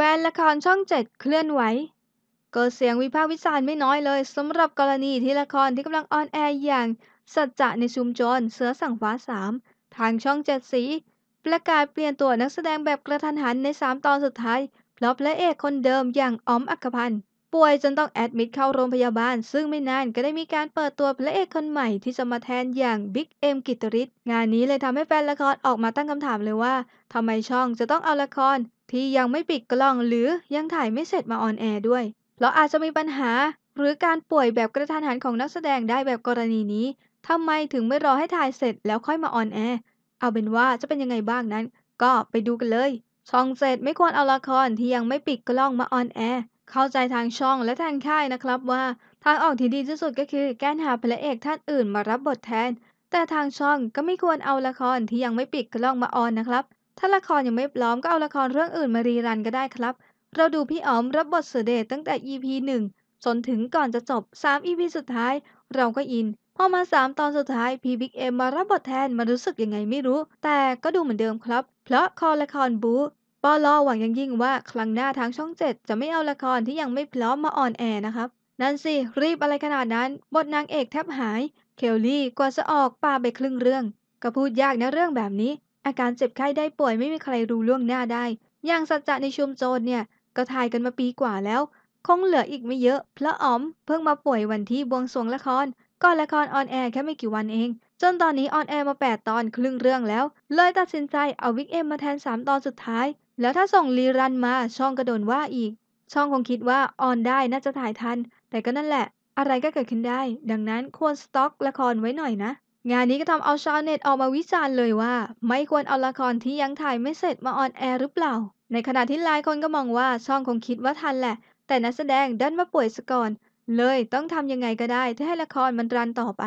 แฟนละครช่องเจ็ดเคลื่อนไหว เกิดเสียงวิพากษ์วิจารณ์ไม่น้อยเลยสำหรับกรณีที่ละครที่กำลังออนแอร์อย่างสัจจะในชุมชนเสือสั่งฟ้าสามทางช่องเจ็ดสี ประกาศเปลี่ยนตัวนักแสดงแบบกระทันหันใน 3 ตอนสุดท้ายเพราะพระเอกคนเดิมอย่างออมอักพันธ์ป่วยจนต้องแอดมิดเข้าโรงพยาบาล ซึ่งไม่นานก็ได้มีการเปิดตัวพระเอกคนใหม่ที่จะมาแทนอย่างบิ๊กเอ็มกิตริศงานนี้เลยทำให้แฟนละครออกมาตั้งคำถามเลยว่าทำไมช่องจะต้องเอาละคร ที่ยังไม่ปิดกล้องหรือยังถ่ายไม่เสร็จมาออนแอร์ด้วยเพราะอาจจะมีปัญหา หรือการป่วยแบบกระทันหันของนักแสดงได้แบบกรณีนี้ทำไมถึงไม่รอให้ถ่ายเสร็จแล้วค่อยมาออนแอร์เอาเป็นว่าจะเป็นยังไงบ้างนั้น ก็ไปดูกันเลยช่องเจ็ดไม่ควรเอาละครที่ยังไม่ปิดกล้องมาออนแอร์เข้าใจทางช่องและทางค่ายนะครับว่า ทางออกที่ดีที่สุดก็คือแก้หาพระเอกท่านอื่นมารับบทแทน แต่ทางช่องก็ไม่ควรเอาละครที่ยังไม่ปิดกล้องมาออนนะครับถ้าละครยังไม่พร้อมก็เอาละครเรื่องอื่น มารีรันก็ได้ครับ เราดูพี่อ๋อมรับบทเสดตั้งแต่ EP 1จนถึงก่อนจะจบ 3 EP สุดท้ายเราก็อินพอมา 3 ตอนสุดท้ายพีบิ๊กเอ็มมารับบทแทนมารู้สึกยังไงไม่รู้ แต่ก็ดูเหมือนเดิมครับ เพราะคอละครบูปลหวังย่งยิ่งว่าครั้งหน้าทางช่องเจ็ดจะไม่เอาละครที่ยังไม่พร้อมมาออนแอร์นะครับนั่นสิ รีบอะไรขนาดนั้น บทนางเอกแทบหายเคลลี่กว่าจะออกป่าไปครึ่งเรื่อง ก็พูดยากนะเรื่องแบบนี้ อาการเจ็บไข้ได้ป่วยไม่มีใครรู้ล่วงหน้าได้ อย่างสัจจะในชุมโจรเนี่ย ก็ถ่ายกันมาปีกว่าแล้ว คงเหลืออีกไม่เยอะเพราะอ๋อมเพิ่งมาป่วยวันที่บวงสรวงละครก่อนละครออนแอร์แค่ไม่กี่วันเองจนตอนนี้ออนแอร์มา 8 ตอนครึ่งเรื่องแล้วเลยตัดสินใจเอาวิกเอ็มมาแทน 3 ตอนสุดท้ายแล้วถ้าส่งรีรันมาช่องก็โดนว่าอีก ช่องคงคิดว่าออนได้น่าจะถ่ายทัน แต่ก็นั่นแหละ อะไรก็เกิดขึ้นได้ดังนั้นควรสต็อกละครไว้หน่อยนะ งานนี้ก็ทำเอาชาวเน็ตออกมาวิจารณ์เลยว่าไม่ควรเอาละครที่ยังถ่ายไม่เสร็จมาออนแอร์หรือเปล่า ในขณะที่หลายคนก็มองว่าช่องคงคิดว่าทันแหละ แต่นักแสดงดันมาป่วยซะก่อนเลยต้องทำยังไงก็ได้ที่ให้ละครมันรันต่อไป